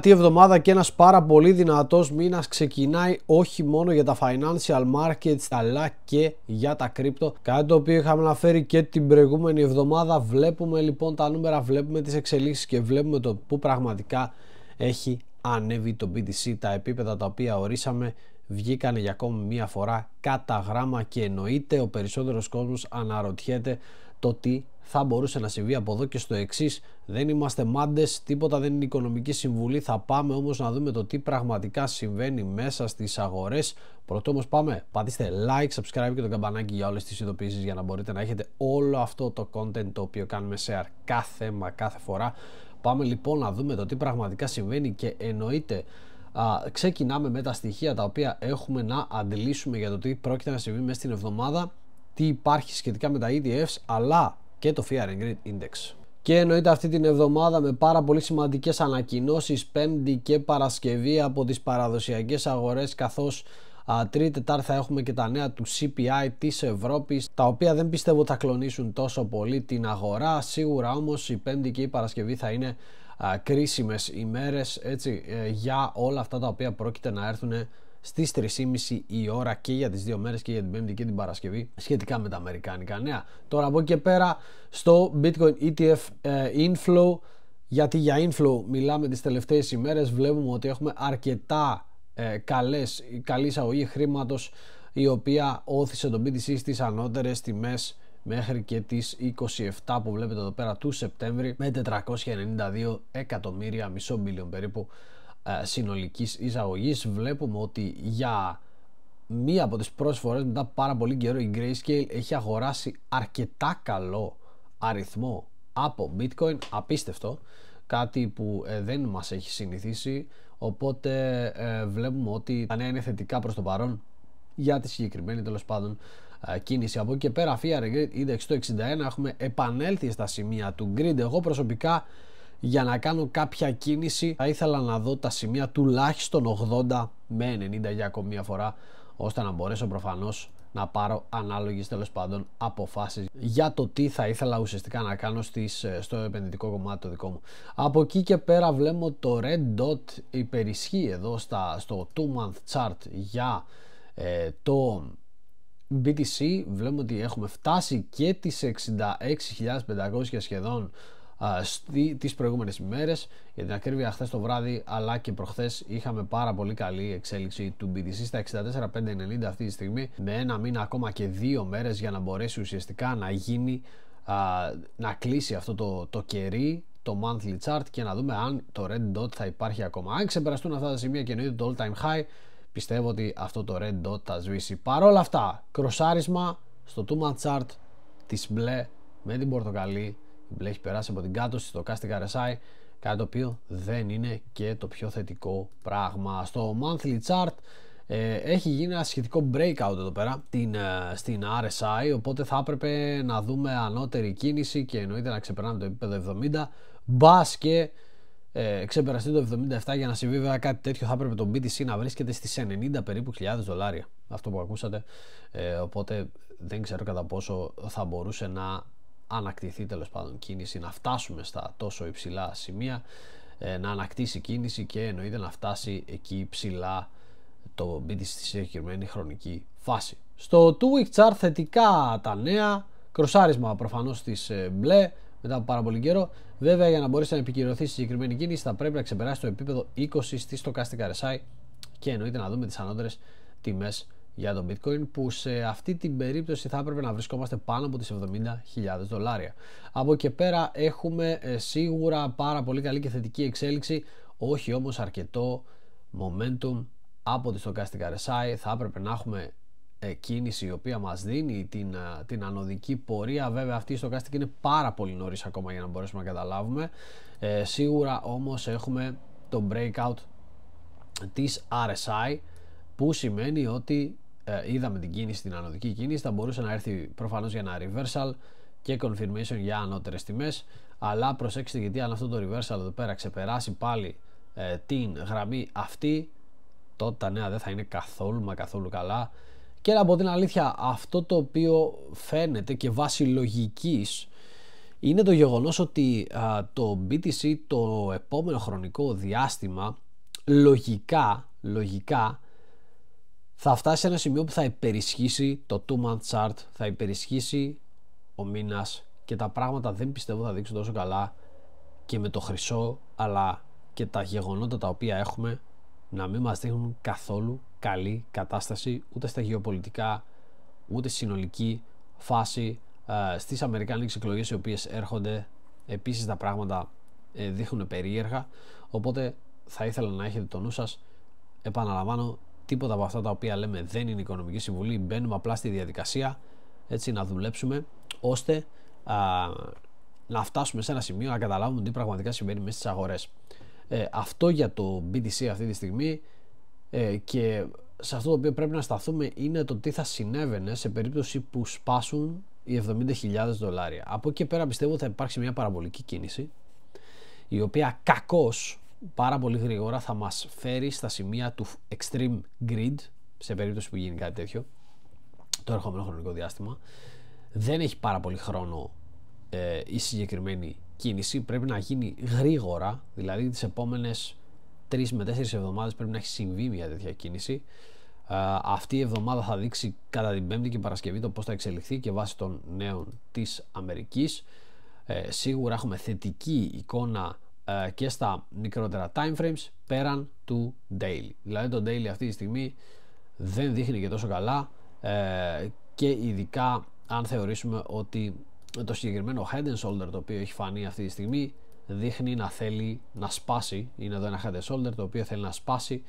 Τη εβδομάδα και ένας πάρα πολύ δυνατός μήνας ξεκινάει όχι μόνο για τα financial markets αλλά και για τα crypto κάτι το οποίο είχαμε αναφέρει και την προηγούμενη εβδομάδα βλέπουμε λοιπόν τα νούμερα, βλέπουμε τις εξελίξεις και βλέπουμε το που πραγματικά έχει ανέβει το BTC τα επίπεδα τα οποία ορίσαμε βγήκαν για ακόμη μία φορά κατά γράμμα και εννοείται ο περισσότερος κόσμος αναρωτιέται το τι θα μπορούσε να συμβεί από εδώ και στο εξής. Δεν είμαστε μάντες, τίποτα δεν είναι οικονομική συμβουλή. Θα πάμε όμως να δούμε το τι πραγματικά συμβαίνει μέσα στις αγορές. Πρωτό όμως πάμε, πατήστε like, subscribe και το καμπανάκι για όλες τις ειδοποιήσεις για να μπορείτε να έχετε όλο αυτό το content το οποίο κάνουμε σε κάθε μα κάθε φορά. Πάμε λοιπόν να δούμε το τι πραγματικά συμβαίνει και εννοείται Α, ξεκινάμε με τα στοιχεία τα οποία έχουμε να αντλήσουμε για το τι πρόκειται να συμβεί μέσα στην εβδομάδα τι υπάρχει σχετικά με τα ETFs αλλά και το Fear and Greed Index. Και εννοείται αυτή την εβδομάδα με πάρα πολύ σημαντικές ανακοινώσεις Πέμπτη και Παρασκευή από τις παραδοσιακές αγορές καθώς Τρίτη Τετάρτη θα έχουμε και τα νέα του CPI της Ευρώπης τα οποία δεν πιστεύω θα κλονίσουν τόσο πολύ την αγορά σίγουρα όμως η Πέμπτη και η Παρασκευή θα είναι κρίσιμε κρίσιμες έτσι, ε, για όλα αυτά τα οποία πρόκειται να έρθουν στις 3.30 η ώρα και για τις δύο μέρες και για την Πέμπτη και την Παρασκευή σχετικά με τα Αμερικάνικα νέα. Τώρα από εκεί και πέρα στο Bitcoin ETF ε, Inflow γιατί για Inflow μιλάμε τις τελευταίες ημέρες βλέπουμε ότι έχουμε αρκετά ε, καλές, καλή εισαγωγή χρήματος η οποία όθησε τον BTC στις ανώτερες τιμές μέχρι και τις 27 που βλέπετε εδώ πέρα του Σεπτέμβρη με 492 εκατομμύρια μισό μπίλιον περίπου ε, συνολικής εισαγωγής βλέπουμε ότι για μία από τις πρώτες φορές μετά πάρα πολύ καιρό η Grayscale έχει αγοράσει αρκετά καλό αριθμό από bitcoin απίστευτο κάτι που ε, δεν μας έχει συνηθίσει οπότε ε, βλέπουμε ότι τα νέα είναι θετικά προς το παρόν για τη συγκεκριμένη τέλος πάντων κίνηση από εκεί και πέρα FIA Index το 61 έχουμε επανέλθει στα σημεία του grid εγώ προσωπικά για να κάνω κάποια κίνηση θα ήθελα να δω τα σημεία τουλάχιστον 80 με 90 για ακόμη μια φορά ώστε να μπορέσω προφανώς να πάρω ανάλογες τέλος πάντων αποφάσεις για το τι θα ήθελα ουσιαστικά να κάνω στις, ε, στο επενδυτικό κομμάτι το δικό μου. Από εκεί και πέρα βλέπω το red dot υπερισχύει εδώ στα, στο 2 month chart για ε, το BTC βλέπουμε ότι έχουμε φτάσει και τις 66.500 σχεδόν τις προηγούμενες μέρες για την ακρίβεια χθες το βράδυ αλλά και προχθές είχαμε πάρα πολύ καλή εξέλιξη του BTC στα 64.590 αυτή τη στιγμή με ένα μήνα ακόμα και δύο μέρες για να μπορέσει ουσιαστικά να γίνει να κλείσει αυτό το, το κερί το monthly chart και να δούμε αν το red dot θα υπάρχει ακόμα αν ξεπεραστούν αυτά τα σημεία και εννοείται το all time high πιστεύω ότι αυτό το red dot θα σβήσει παρόλα αυτά κροσάρισμα στο two month chart της μπλε με την πορτοκαλί έχει περάσει από την κάτω στο κάστη RSI, κάτι το οποίο δεν είναι και το πιο θετικό πράγμα. Στο monthly chart ε, έχει γίνει ένα σχετικό breakout εδώ πέρα την, ε, στην RSI οπότε θα έπρεπε να δούμε ανώτερη κίνηση και εννοείται να ξεπερνάμε το επίπεδο 70 μπας και ε, ξεπεραστεί το 77 για να συμβεί βέβαια κάτι τέτοιο θα έπρεπε το BTC να βρίσκεται στις 90 περίπου χιλιάδες δολάρια αυτό που ακούσατε ε, οπότε δεν ξέρω κατά πόσο θα μπορούσε να ανακτηθεί τέλος πάντων κίνηση, να φτάσουμε στα τόσο υψηλά σημεία, ε, να ανακτήσει κίνηση και εννοείται να φτάσει εκεί ψηλά το BTC στη συγκεκριμένη χρονική φάση. Στο 2-week chart θετικά τα νέα, κροσάρισμα προφανώς της ε, μπλε μετά από πάρα πολύ καιρό. Βέβαια για να μπορέσει να επικυρωθεί στη συγκεκριμένη κίνηση θα πρέπει να ξεπεράσει το επίπεδο 20 στη στοκαστικά RSI και εννοείται να δούμε τις ανώτερες τιμές για τον bitcoin που σε αυτή την περίπτωση θα έπρεπε να βρισκόμαστε πάνω από τις 70.000 δολάρια. Από εκεί πέρα έχουμε ε, σίγουρα πάρα πολύ καλή και θετική εξέλιξη, όχι όμως αρκετό momentum από τη Stochastic RSI θα έπρεπε να έχουμε ε, κίνηση η οποία μας δίνει την, ε, την ανωδική πορεία βέβαια αυτή η Stochastic είναι πάρα πολύ νωρίς ακόμα για να μπορέσουμε να καταλάβουμε ε, σίγουρα όμως έχουμε το breakout της RSI που σημαίνει ότι ε, είδαμε την κίνηση, την ανωδική κίνηση, θα μπορούσε να έρθει προφανώς για ένα reversal και confirmation για ανώτερες τιμές. Αλλά προσέξτε γιατί αν αυτό το reversal εδώ πέρα ξεπεράσει πάλι ε, την γραμμή αυτή, τότε τα νέα δεν θα είναι καθόλου μα καθόλου καλά. Και πω την αλήθεια, αυτό το οποίο φαίνεται και βάσει λογικής είναι το γεγονός ότι ε, το BTC το επόμενο χρονικό διάστημα λογικά, λογικά θα φτάσει σε ένα σημείο που θα υπερισχύσει το 2 month chart, θα υπερισχύσει ο μήνας και τα πράγματα δεν πιστεύω θα δείξουν τόσο καλά και με το χρυσό αλλά και τα γεγονότα τα οποία έχουμε να μην μας δείχνουν καθόλου καλή κατάσταση ούτε στα γεωπολιτικά ούτε συνολική φάση ε, στις αμερικάνικες εκλογές οι οποίες έρχονται επίσης τα πράγματα ε, δείχνουν περίεργα οπότε θα ήθελα να έχετε το νου σας επαναλαμβάνω τίποτα από αυτά τα οποία λέμε δεν είναι οικονομική συμβουλή. Μπαίνουμε απλά στη διαδικασία έτσι να δουλέψουμε ώστε να φτάσουμε σε ένα σημείο να καταλάβουμε τι πραγματικά συμβαίνει μέσα στις αγορές. Ε, αυτό για το BTC αυτή τη στιγμή ε, και σε αυτό το οποίο πρέπει να σταθούμε είναι το τι θα συνέβαινε σε περίπτωση που σπάσουν οι 70.000 δολάρια. Από εκεί πέρα πιστεύω θα υπάρξει μια παραβολική κίνηση η οποία κακώς πάρα πολύ γρήγορα θα μας φέρει στα σημεία του extreme grid σε περίπτωση που γίνει κάτι τέτοιο το ερχόμενο χρονικό διάστημα δεν έχει πάρα πολύ χρόνο ε, η συγκεκριμένη κίνηση πρέπει να γίνει γρήγορα δηλαδή τις επόμενες 3 με 4 εβδομάδες πρέπει να έχει συμβεί μια τέτοια κίνηση ε, αυτή η εβδομάδα θα δείξει κατά την Πέμπτη και Παρασκευή το πώς θα εξελιχθεί και βάσει των νέων της Αμερικής ε, σίγουρα έχουμε θετική εικόνα ε, και στα μικρότερα time frames πέραν του daily. Δηλαδή το daily αυτή τη στιγμή δεν δείχνει και τόσο καλά ε, και ειδικά αν θεωρήσουμε ότι το συγκεκριμένο head and shoulder το οποίο έχει φανεί αυτή τη στιγμή δείχνει να θέλει να σπάσει είναι εδώ ένα head and shoulder το οποίο θέλει να σπάσει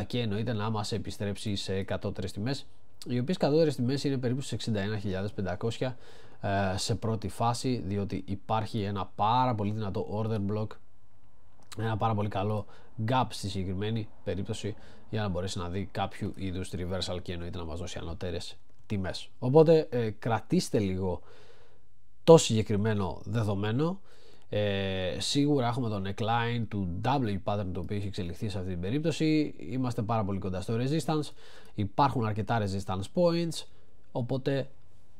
ε, και εννοείται να μας επιστρέψει σε κατώτερες τιμές οι οποίες κατώτερες τιμές είναι περίπου στις 61.500 ε, σε πρώτη φάση διότι υπάρχει ένα πάρα πολύ δυνατό order block ένα πάρα πολύ καλό gap στη συγκεκριμένη περίπτωση για να μπορέσει να δει κάποιο είδους reversal και εννοείται να μας δώσει ανωτέρες τιμές. Οπότε ε, κρατήστε λίγο το συγκεκριμένο δεδομένο ε, σίγουρα έχουμε τον neckline του W pattern το οποίο έχει εξελιχθεί σε αυτή την περίπτωση είμαστε πάρα πολύ κοντά στο resistance υπάρχουν αρκετά resistance points οπότε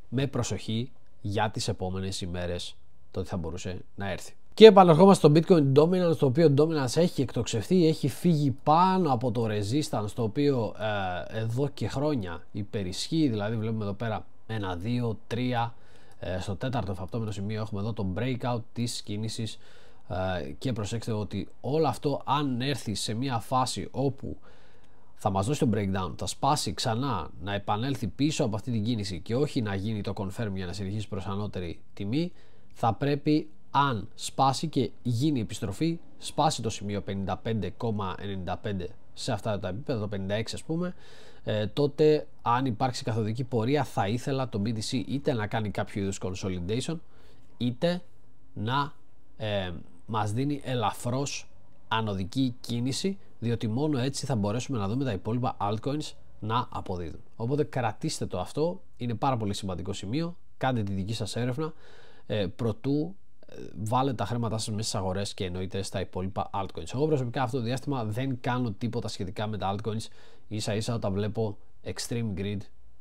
με προσοχή για τις επόμενες ημέρες το ότι θα μπορούσε να έρθει. Και επαναρχόμαστε στο Bitcoin Dominance, το οποίο Dominance έχει εκτοξευθεί, έχει φύγει πάνω από το Resistance, το οποίο ε, εδώ και χρόνια υπερισχύει, δηλαδή βλέπουμε εδώ πέρα 1, 2, 3, στο τέταρτο φαπτόμενο σημείο έχουμε εδώ το breakout της κίνησης ε, και προσέξτε ότι όλο αυτό αν έρθει σε μια φάση όπου θα μας δώσει το breakdown, θα σπάσει ξανά να επανέλθει πίσω από αυτή την κίνηση και όχι να γίνει το confirm για να συνεχίσει προς ανώτερη τιμή, θα πρέπει αν σπάσει και γίνει επιστροφή, σπάσει το σημείο 55,95 σε αυτά τα επίπεδα, το 56 ας πούμε, ε, τότε αν υπάρξει καθοδική πορεία θα ήθελα το BDC είτε να κάνει κάποιο είδους consolidation, είτε να ε, μας δίνει ελαφρώς ανωδική κίνηση διότι μόνο έτσι θα μπορέσουμε να δούμε τα υπόλοιπα altcoins να αποδίδουν. Οπότε κρατήστε το αυτό, είναι πάρα πολύ σημαντικό σημείο, κάντε τη δική σας έρευνα, ε, προτού ε, βάλετε τα χρήματά σας μέσα στις αγορές και εννοείται στα υπόλοιπα altcoins. Εγώ προσωπικά αυτό το διάστημα δεν κάνω τίποτα σχετικά με τα altcoins, ίσα ίσα όταν βλέπω extreme grid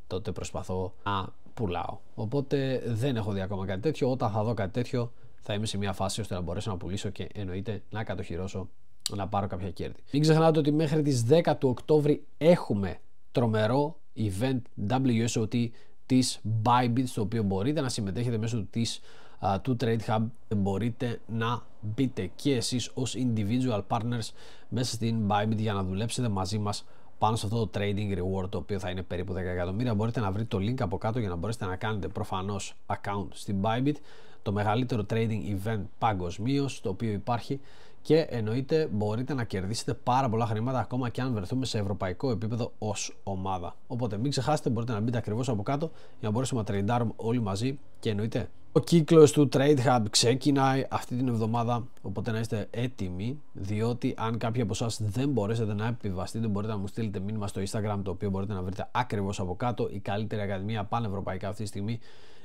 τότε προσπαθώ να πουλάω. Οπότε δεν έχω δει ακόμα κάτι τέτοιο, όταν θα δω κάτι τέτοιο θα είμαι σε μια φάση ώστε να μπορέσω να πουλήσω και εννοείται να κατοχυρώσω να πάρω κάποια κέρδη. Μην ξεχνάτε ότι μέχρι τις 10 του Οκτώβρη έχουμε τρομερό event WSOT της Bybit στο οποίο μπορείτε να συμμετέχετε μέσω της, του Trade Hub μπορείτε να μπείτε και εσείς ως individual partners μέσα στην Bybit για να δουλέψετε μαζί μας πάνω σε αυτό το trading reward το οποίο θα είναι περίπου 10 εκατομμύρια μπορείτε να βρείτε το link από κάτω για να μπορέσετε να κάνετε προφανώς account στην Bybit το μεγαλύτερο trading event παγκοσμίως το οποίο υπάρχει και εννοείται μπορείτε να κερδίσετε πάρα πολλά χρήματα ακόμα και αν βρεθούμε σε ευρωπαϊκό επίπεδο ως ομάδα. Οπότε μην ξεχάσετε, μπορείτε να μπείτε ακριβώς από κάτω για να μπορέσουμε να τρεντάρουμε όλοι μαζί και εννοείται. Ο κύκλος του Trade Hub ξεκινάει αυτή την εβδομάδα, οπότε να είστε έτοιμοι, διότι αν κάποιοι από εσάς δεν μπορέσετε να επιβαστείτε μπορείτε να μου στείλετε μήνυμα στο Instagram, το οποίο μπορείτε να βρείτε ακριβώς από κάτω. Η καλύτερη ακαδημία πανευρωπαϊκά αυτή τη στιγμή,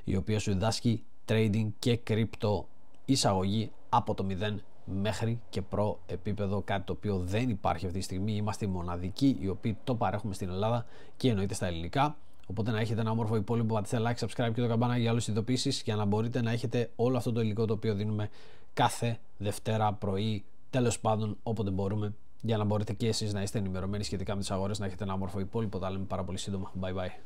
η οποία σου διδάσκει trading και κρυπτο εισαγωγή από το 0 μέχρι και προ επίπεδο, κάτι το οποίο δεν υπάρχει αυτή τη στιγμή. Είμαστε οι μοναδικοί οι οποίοι το παρέχουμε στην Ελλάδα και εννοείται στα ελληνικά. Οπότε να έχετε ένα όμορφο υπόλοιπο, πατήστε like, subscribe και το καμπάνα για όλες τις ειδοποιήσεις για να μπορείτε να έχετε όλο αυτό το υλικό το οποίο δίνουμε κάθε Δευτέρα πρωί, τέλος πάντων όποτε μπορούμε για να μπορείτε και εσείς να είστε ενημερωμένοι σχετικά με τις αγορές, να έχετε ένα όμορφο υπόλοιπο. Τα λέμε πάρα πολύ σύντομα. Bye bye.